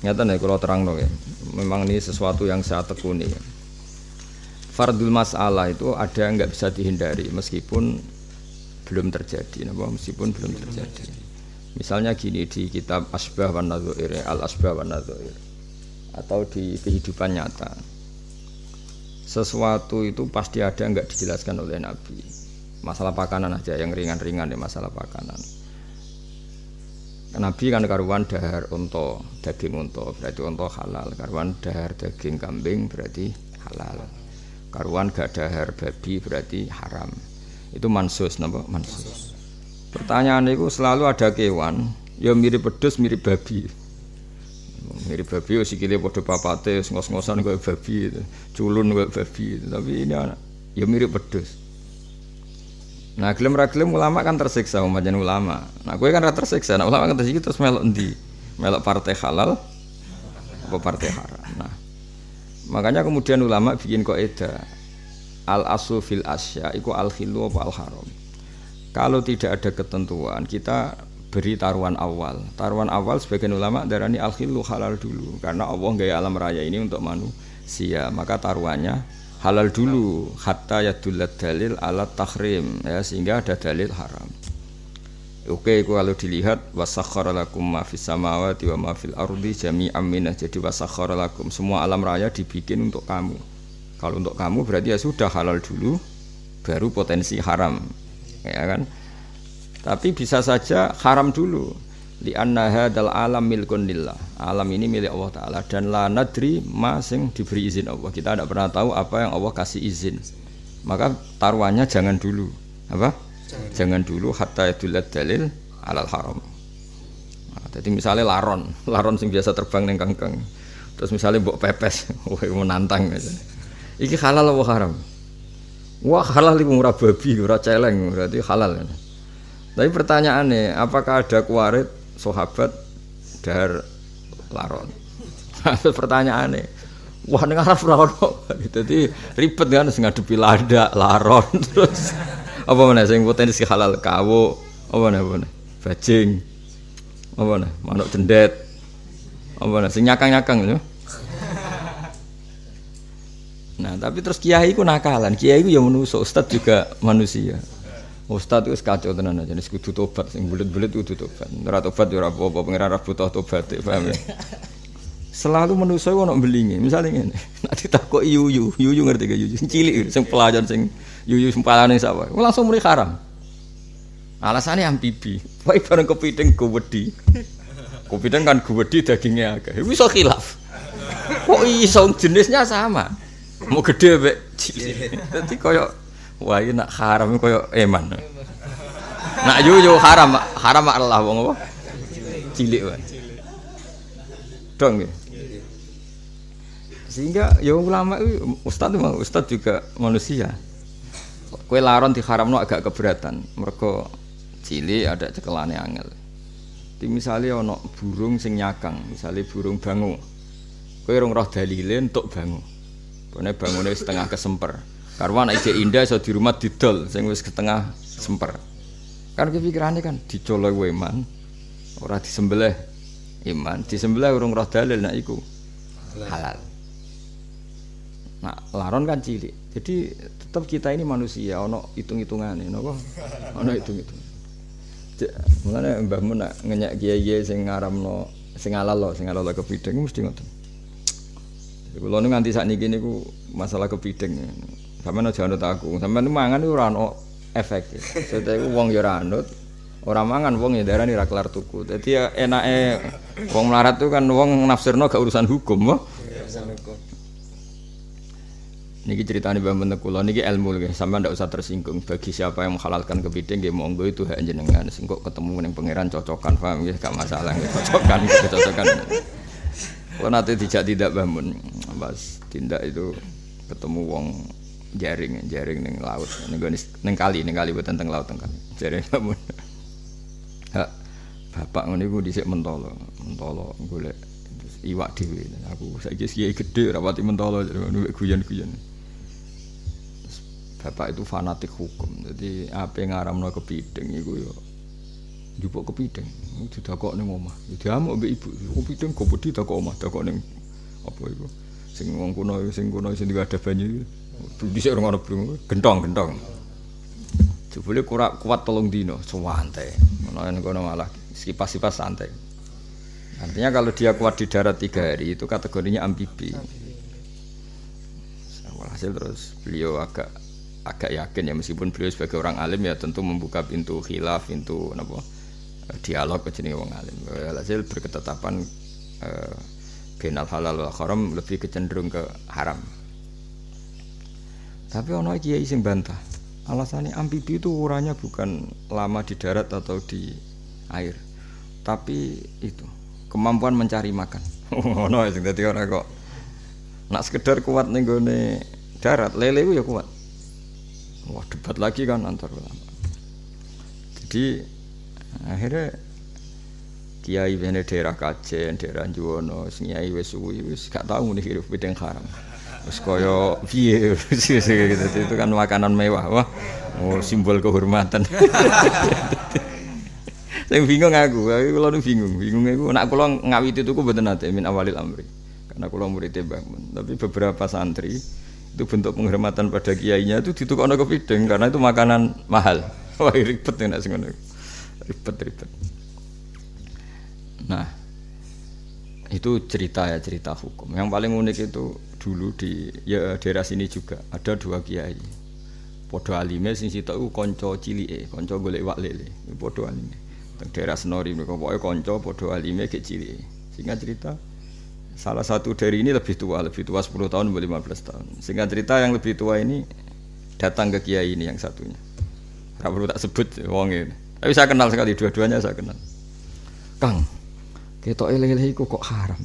Nyata nih kalau terang dong ya. Memang ini sesuatu yang saya tekuni. Fardul masalah itu ada yang nggak bisa dihindari meskipun belum terjadi, napa? meskipun belum terjadi. Misalnya gini di kitab Asbah wa Al Asbah wa atau di kehidupan nyata. Sesuatu itu pasti ada yang nggak dijelaskan oleh Nabi. Masalah pakanan aja yang ringan-ringan ya masalah pakanan Nabi kan karuan dahar unta, daging unta, berarti unta halal. Karuan dahar daging kambing berarti halal. Karuan gak dahar babi berarti haram. Itu mansus napa? Mansus. Pertanyaan itu selalu ada kewan, ya mirip pedus, mirip babi. Mirip babi ya sikile padha papate, ngos-ngosan gue babi, culun gue babi, tapi ini anak ya mirip pedus. Nah, klaim ra ulama kan tersiksa umatnya ulama. Nah, gue kan ra tersiksa. Nah, ulama kan tersiksa terus melok endi? Melok partai halal apa partai haram. Nah, makanya kemudian ulama bikin kok itu al asu fil asya ikut al khilu apa al haram. Kalau tidak ada ketentuan, kita beri taruhan awal. Taruhan awal sebagian ulama darani al khilu halal dulu karena Allah gaya alam raya ini untuk manusia, maka taruhannya halal dulu hatta yadullat dalil alat tahrim ya sehingga ada dalil haram Oke, okay, kalau dilihat wasakhara lakum ma fis samawati wa ma fil ardi jami'an minah. Jadi wasakhara lakum semua alam raya dibikin untuk kamu. Kalau untuk kamu berarti ya sudah halal dulu baru potensi haram. Ya kan? Tapi bisa saja haram dulu. Li anna hadzal alam milkun lillah alam ini milik Allah Ta'ala dan la nadri masing diberi izin Allah kita tidak pernah tahu apa yang Allah kasih izin maka taruhannya jangan dulu apa jangan, jangan dulu hatta yadulat dalil alal haram nah, jadi misalnya laron laron yang biasa terbang neng kengkeng terus misalnya bok pepes wah menantang gitu. ini halal atau haram wah halal itu murah babi murah celeng berarti halal tapi pertanyaannya apakah ada kuarit sahabat dar laron. hasil pertanyaan nih, wah ning laron laron, jadi tadi ribet kan ngadepi lada, laron terus apa mana, sing potensi halal kawo, apa mana apa mana bajing. Apa mana, manuk jendet. Apa mana, sing nyakang-nyakang itu, ya. Nah, tapi terus kiai ku nakalan. Kiai ku ya menusuk, ustad juga manusia. Ustadz itu kacau tenan aja, nih kudu tobat, sing bulat-bulat kudu tobat. Ora tobat ya ora apa-apa, pengen ora butuh tobat, ya, paham ya? Selalu menusoi wono belingi, misalnya ngene. iyu ditakok yuyu, yuyu ngerti gak yuyu? Cilik sing pelajar sing yuyu sing palane sapa. Langsung mulai haram. Alasannya yang pipi, Wae bareng kepiting wedi. Kepiting kan wedi dagingnya agak. Wis khilaf. Kok iso jenisnya sama? Mau gede be, cilik. nanti iya. koyok Wah, ini iya, nak haram koyo eman. Nak yuyu haram, haram Allah wong apa? Cilik wae. Dong ya. Sehingga ya ulama itu ustaz itu ustaz juga manusia. Kue laron di haramno agak keberatan. mereka cilik ada cekelane angel. Di misalnya ono burung sing nyakang, misalnya burung bangu. Kue rong roh dalile entuk bangu. Pone bangune setengah kesemper. Karena nek ide indah so di rumah didol sing wis ketengah semper. Kan kepikirannya kan didol iman, ora disembelih iman, disembelih urung roh dalil nek iku halal. Nah, laron kan cilik. Jadi tetap kita ini manusia ono hitung-hitungan ini napa? Ono hitung-hitungan. Mulane mbahmu nak ngenyak kiai-kiai sing ngaramno sing halal lo, sing halal lo kepiting mesti ngoten. Kulo nganti gini, niku masalah kepiting. Sampeyan aja anut aku. Sampeyan mangan itu ora ono efeke. Sete iku wong ya ora anut. Ora mangan wong ya darani ra kelar tuku. Dadi ya enake wong melarat tuh kan wong nafsirno gak urusan hukum wah. Urusan hukum. Niki ceritanya Mbah Mentek kula niki ilmu lagi sampean ndak usah tersinggung. Bagi siapa yang menghalalkan kepiting nggih monggo itu hak jenengan. Sing ketemu neng pangeran cocokan paham ya gak masalah cocokan cocokan. Kalau nanti tidak tidak bangun Pas tindak itu ketemu wong jaring jaring neng laut neng neng kali neng kali buat tentang laut neng kali jaring bangun ha, bapak ngono iku dhisik mentolo mentolo golek iwak dhewe aku saiki sih gede rapati mentolo jadi guyon-guyon bapak itu fanatik hukum jadi apa ngaramno kepiting iku yo jupuk kepiting didakok ning omah diamuk mbek ibu kepiting kok budi takok omah takok ning apa iku sing wong kuno sing kuno sing ada banyu Dhisik orang-orang gendong, gentong-gentong. Jebule kurang kuat tolong dino, santai. Menawa kono malah sipas-sipas santai. Artinya kalau dia kuat di darat tiga hari itu kategorinya ambibi. Hasil terus beliau agak agak yakin ya meskipun beliau sebagai orang alim ya tentu membuka pintu khilaf, pintu apa eh, dialog ke jenis orang alim. Hasil berketetapan eh, halal wal haram lebih kecenderung ke haram. Tapi ono kiai sing bantah. Alasannya amfibi itu ukurannya bukan lama di darat atau di air, tapi itu kemampuan mencari makan. Ono sing dadi ora kok. Nak sekedar kuat ning gone darat, lele ya kuat. Wah, debat lagi kan antar ulama. Jadi akhirnya Kiai bene daerah Kajen, daerah Juwono, sing Kiai wis suwi wis gak tau nih hidup bidang haram. Terus kaya piye gitu. itu kan makanan mewah. Wah, oh, simbol kehormatan. Saya bingung aku, aku kula bingung, bingung aku. Nak kula ngawiti tuku mboten nate min awalil amri. Karena kula murid bangun. Tapi beberapa santri itu bentuk penghormatan pada kiainya itu ditukokno pideng karena itu makanan mahal. Wah, ribet nek sing ngono. Ribet ribet. Nah, itu cerita ya cerita hukum. Yang paling unik itu dulu di ya daerah sini juga ada dua kiai podo alime sing sita iku kanca cilike kanca golek wak lele podo alime teng daerah senori mereka pokoke kanca podo alime gek cilike singkat cerita salah satu dari ini lebih tua lebih tua 10 tahun 15 tahun singkat cerita yang lebih tua ini datang ke kiai ini yang satunya nggak perlu tak sebut wong ini tapi saya kenal sekali dua-duanya saya kenal kang ketok lele iku kok haram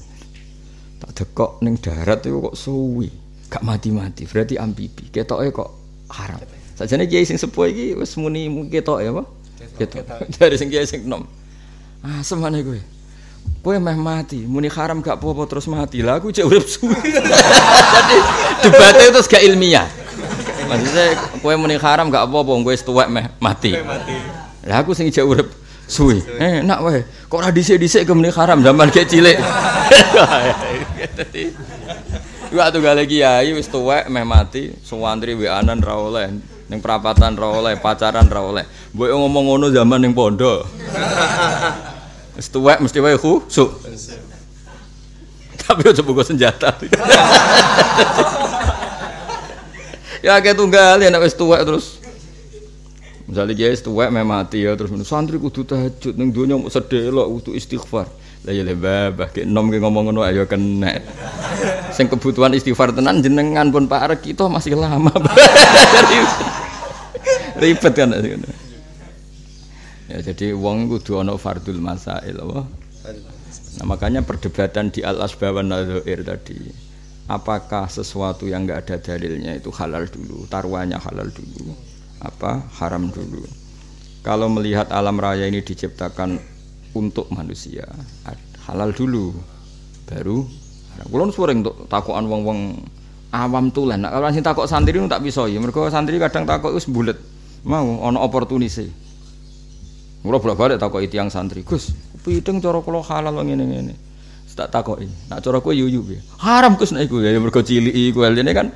Tak dekok neng darat itu kok suwi, gak mati-mati. Berarti ambibi. oke kok haram. Saja kiai sing sepuh gini, wes muni ketok ya apa? Ketok. Dari sing kiai sing nom. Ah, semana gue? Gue mah mati, muni haram gak apa-apa terus mati. Lah Gue cewek suwi. Jadi debatnya terus gak ilmiah. Maksudnya gue muni haram gak apa-apa, gue setua mah mati. Lah aku sing cewek suwi. Eh, nak weh Kok radisi dhisik ke muni haram zaman kecil. cilik. Gua tuh gak lagi ya, wis tuwek meh mati, suwantri weanan ra oleh, ning perapatan ra oleh, pacaran ra oleh. Mbok ngomong ngono zaman ning pondok. Wis tuwek mesti wae khusuk. Tapi aja bungo senjata. ya kayak tunggal ya wis tuwek terus. Misalnya dia ya tuwek meh mati ya terus santri kudu tahajud neng dunia mau sedelok kudu istighfar. Lah ya babah ki enom ki ngomong ngono ayo kena. Sing kebutuhan istighfar tenan jenengan pun Pak Arek kita masih lama. Ribet kan Ya jadi wong kudu ana fardul masail apa? Nah, makanya perdebatan di al asbawan al tadi apakah sesuatu yang nggak ada dalilnya itu halal dulu, taruhannya halal dulu, apa haram dulu. Kalau melihat alam raya ini diciptakan untuk manusia. Halal dulu baru kula sering untuk takuan wong-wong awam tulen. lah. nah, nanti sing takok santri tak bisa ya. Mereka santri kadang takut us bulat, Mau opportunity. opportunity. Kula bolak-balik itu yang santri, Gus, Pideng coro kalau halal ini, tidak tak ini. Nak coro kue yuyu piye? Haram Gus naik gue ya, ya Mereka cili iku ini kan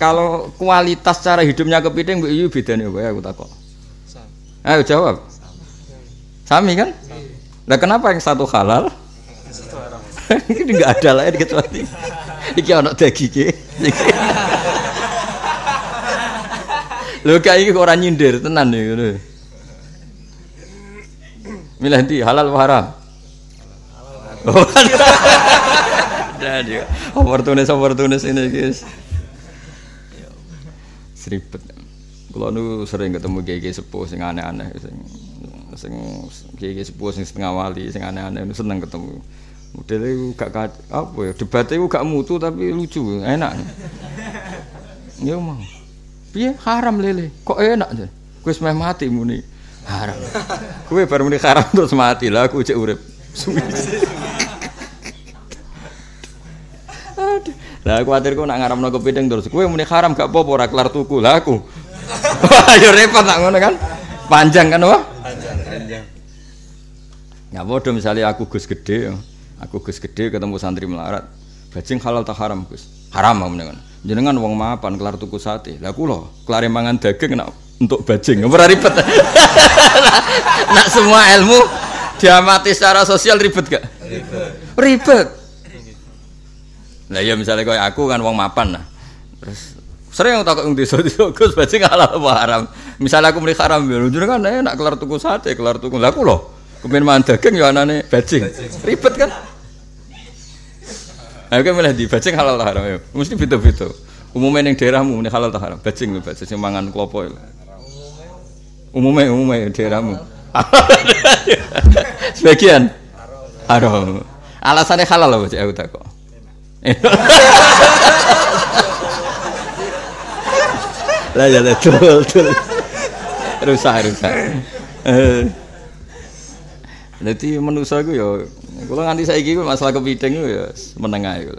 kalau kualitas cara hidupnya kepiting bu yuyu nih Gue aku takut. Ayo jawab. Sami kan? Nah kenapa yang satu halal? Ini nggak ada lain kecuali iki anak ini. Lho kayak iki orang nyindir tenan nih. Ya, gitu. Milih di halal wa haram? Jadi oh, ya. oportunis oportunis ini guys. Seribet. Kalau nu sering ketemu gege sepuh sing aneh-aneh sing sing kiai sepuh sing setengah wali sing aneh-aneh seneng ketemu model itu gak apa ya debatnya itu gak mutu tapi lucu enak ya mau piye haram lele kok enak aja gue semai mati muni haram gue baru muni haram terus mati lah aku cek urip lah aku khawatir nak ngaram no kepiting terus gue muni haram gak apa-apa ora kelar tuku lah aku Ayo ya repot nak ngono kan panjang kan wah Ya bodoh misalnya aku gus gede, ya. aku gus gede ketemu santri melarat, bajing halal tak haram gus, haram mau dengan, Jenengan uang mapan kelar tuku sate, lah loh kelar emangan daging nak untuk bajing, pernah ribet. nak semua ilmu diamati secara sosial ribet gak? Ribet. Ribet. Nah ya misalnya kayak aku kan uang mapan lah. Terus sering takut untuk sate, gus bajing halal apa haram misalnya aku beli haram biar ya. kan enak eh, kelar tuku sate kelar tuku lah aku loh Kemudian mangan daging ya anane bajing. Ribet kan? Nah, kan malah di bajing halal tak haram ya. Mesti beda-beda. Umumnya yang daerahmu ini halal tak haram. Bajing lu bajing sing mangan klopo. Umumnya umumnya daerahmu. Sebagian haram. Alasannya halal apa sih? aku tak kok. Lah ya betul betul. Rusak rusak. Eh. Jadi manusia gue ya, kalau nganti saya gitu masalah kepiting gue ya menengah ya.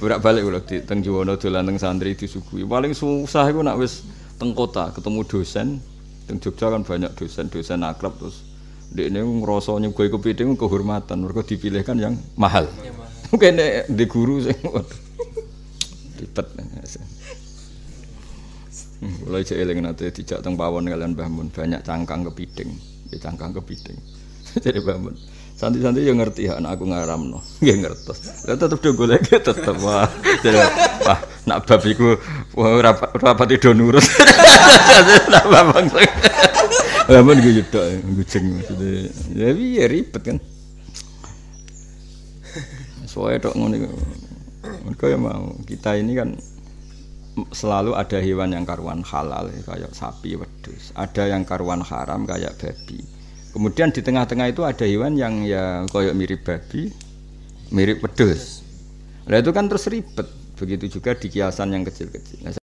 Berak balik gue di teng Juwono dolan teng santri suku, ya Paling susah gue nak wis teng kota ketemu dosen, teng Jogja kan banyak dosen-dosen akrab terus. Di ini ngerasa nyuguhi kepiting kehormatan, mereka dipilihkan yang mahal. Ya, Mungkin di guru sih, ribet. mulai jeeling nanti dijak teng pawon kalian bahmun banyak cangkang kepiting, ya, cangkang kepiting. Jadi bangun. santai-santai yang ngerti ya, anak aku ngaram no, ngerti ngertos. tetap dong gue lagi tetap wah, jadi wah nak babiku, wah rapat rapat nurus jadi Nak bangun bangun gue jedok, guceng jadi Ya ya ribet kan. Soalnya dok ngono mereka ya mau kita ini kan selalu ada hewan yang karuan halal kayak sapi wedus ada yang karuan haram kayak babi Kemudian di tengah-tengah itu ada hewan yang ya koyok mirip babi, mirip pedes. Nah itu kan terus ribet. Begitu juga di kiasan yang kecil-kecil. Nah,